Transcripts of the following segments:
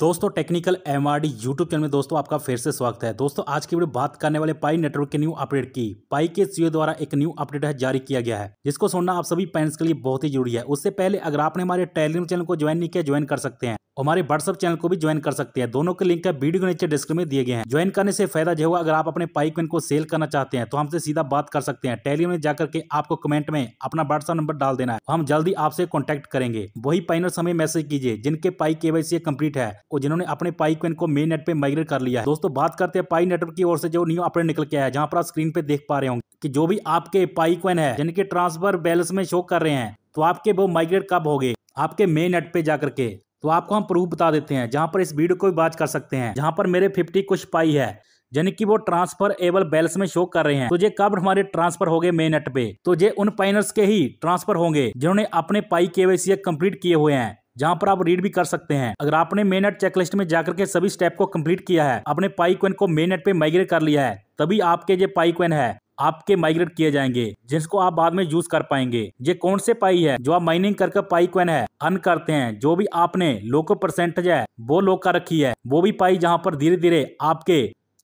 दोस्तों technical M R D YouTube channel में दोस्तों आपका फिर से स्वागत है दोस्तों आज की वीडियो बात करने वाले पाई नेटवर्क के न्यू अपडेट की पाई के सीओ द्वारा एक न्यू अपडेट है जारी किया गया है जिसको सुनना आप सभी पेरेंट्स के लिए बहुत ही जरूरी है उससे पहले अगर आपने हमारे टेलीग्राम चैनल को ज्वाइन नहीं किया ज्वाइन कर सकते हैं हमारे व्हाट्सअप चैनल को भी ज्वाइन कर सकते हैं दोनों के लिंक का वीडियो नीचे डिस्क्रिप्शन में दिए गए हैं ज्वाइन करने से फायदा जो होगा अगर आप अपने पाइक को सेल करना चाहते हैं तो हमसे सीधा बात कर सकते हैं टेलीग्राम में जाकर के आपको कमेंट में अपना व्हाट्सअप नंबर डाल देना है हम जल्दी आपसे कॉन्टेक्ट करेंगे वही पाइनर हमें मैसेज कीजिए जिनके पाई के कंप्लीट है और जिन्होंने अपने पाइक को मेन नेट पे माइग्रेट कर लिया है दोस्तों बात करते हैं पाई नेटवर्क की ओर से जो न्यू अपडेट निकल के आया है जहाँ पर आप स्क्रीन पे देख पा रहे होंगे की जो भी आपके पाइक्वेन है जिनके ट्रांसफर बैलेंस में शो कर रहे हैं तो आपके वो माइग्रेट कब हो गए आपके मेन नेट पे जाकर के तो आपको हम प्रूफ बता देते हैं जहाँ पर इस वीडियो को भी बात कर सकते हैं जहाँ पर मेरे फिफ्टी कुछ पाई है यानी कि वो ट्रांसफर एबल बैलेंस में शो कर रहे हैं तो ये कब हमारे ट्रांसफर हो गए मेन नेट पे तो ये उन पाइनर्स के ही ट्रांसफर होंगे जिन्होंने अपने पाई केवाईसी कंप्लीट किए हुए हैं जहाँ पर आप रीड भी कर सकते हैं अगर आपने मेन नेट चेकलिस्ट में जाकर के सभी स्टेप को कम्प्लीट किया है अपने पाई क्वेन को मेन नेट पे माइग्रेट कर लिया है तभी आपके ये पाई क्वेन है आपके माइग्रेट किए जाएंगे जिसको आप बाद में यूज कर पाएंगे ये कौन से पाई है जो आप माइनिंग कर पाई क्वेन है अन करते हैं जो भी आपने लोको परसेंटेज है वो लोग का रखी है वो भी पाई जहाँ पर धीरे धीरे आपके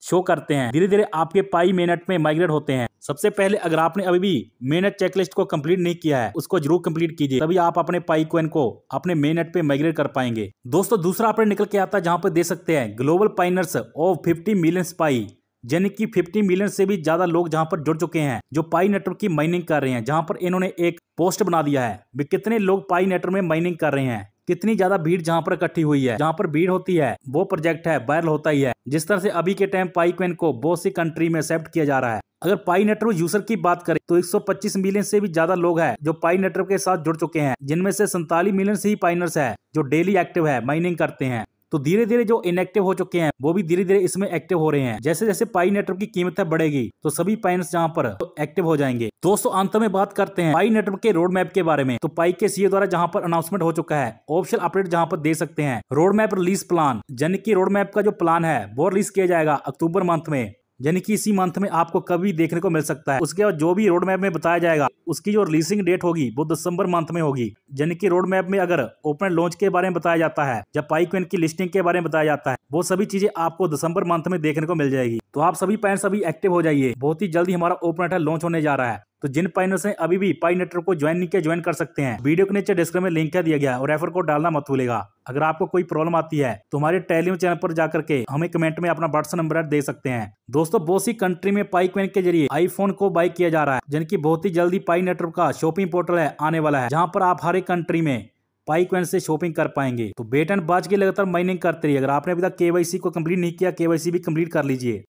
शो करते हैं धीरे धीरे आपके पाई मेनट में माइग्रेट होते हैं सबसे पहले अगर आपने अभी भी मेनट चेकलिस्ट को कंप्लीट नहीं किया है उसको जरूर कंप्लीट कीजिए तभी आप अपने पाई क्वेन को अपने मेनट पे माइग्रेट कर पाएंगे दोस्तों दूसरा आपने निकल के आता है जहाँ पर दे सकते हैं global pioneers of fifty million Pi यानी कि 50 मिलियन से भी ज्यादा लोग जहां पर जुड़ चुके हैं जो पाई नेटवर्क की माइनिंग कर रहे हैं जहां पर इन्होंने एक पोस्ट बना दिया है भी कितने लोग पाई नेटवर्क में माइनिंग कर रहे हैं कितनी ज्यादा भीड़ जहाँ पर इकट्ठी हुई है जहाँ पर भीड़ होती है वो प्रोजेक्ट है वायरल होता ही है जिस तरह से अभी के टाइम पाई क्वेन को बहुत सी कंट्री में एक्सेप्ट किया जा रहा है अगर पाई नेटवर्क यूजर की बात करें तो 125 मिलियन से भी ज्यादा लोग हैं जो पाई नेटवर्क के साथ जुड़ चुके हैं जिनमें से संतालीस मिलियन से ही पाइनर्स है जो डेली एक्टिव है माइनिंग करते हैं तो धीरे धीरे जो इनएक्टिव हो चुके हैं वो भी धीरे धीरे इसमें एक्टिव हो रहे हैं जैसे जैसे पाई नेटवर्क की कीमत बढ़ेगी तो सभी पाइन्स यहाँ पर तो एक्टिव हो जाएंगे दोस्तों अंत में बात करते हैं पाई नेटवर्क के रोड मैप के बारे में तो पाई के सीए द्वारा जहाँ पर अनाउंसमेंट हो चुका है ऑप्शन अपडेट जहाँ पर दे सकते हैं रोड मैप रिलीज प्लान जन की रोड मैप का जो प्लान है वो रिलीज किया जाएगा अक्टूबर मंथ में यानी कि इसी मंथ में आपको कभी देखने को मिल सकता है उसके बाद जो भी रोड मैप में बताया जाएगा उसकी जो रिलीजिंग डेट होगी वो दिसंबर मंथ में होगी यानी कि रोड मैप में अगर ओपन लॉन्च के बारे में बताया जाता है या पाई क्वेन की लिस्टिंग के बारे में बताया जाता है वो सभी चीजें आपको दिसंबर मंथ में देखने को मिल जाएगी तो आप सभी पैन सभी एक्टिव हो जाइए बहुत ही जल्दी हमारा ओपन लॉन्च होने जा रहा है तो जिन पाइनर्स ने अभी भी पाई नेटवर्क को ज्वाइन नहीं किया ज्वाइन कर सकते हैं वीडियो के नीचे डिस्क्रिप्शन में लिंक क्या दिया गया और रेफर कोड डालना मत भूलेगा अगर आपको कोई प्रॉब्लम आती है तो हमारे टेलीग्राम चैनल पर जाकर के हमें कमेंट में अपना व्हाट्सअप नंबर दे सकते हैं दोस्तों बहुत सी कंट्री में पाई क्वेन के जरिए आईफोन को बाई किया जा रहा है जिनकी बहुत ही जल्दी पाई नेटवर्क का शॉपिंग पोर्टल है आने वाला है जहाँ पर आप हर एक कंट्री में क्वेन से शॉपिंग कर पाएंगे तो बेट एंड बाज की लगातार माइनिंग करते रहिए अगर आपने अभी तक केवाईसी को कम्प्लीट नहीं किया केवाईसी भी कम्प्लीट कर लीजिए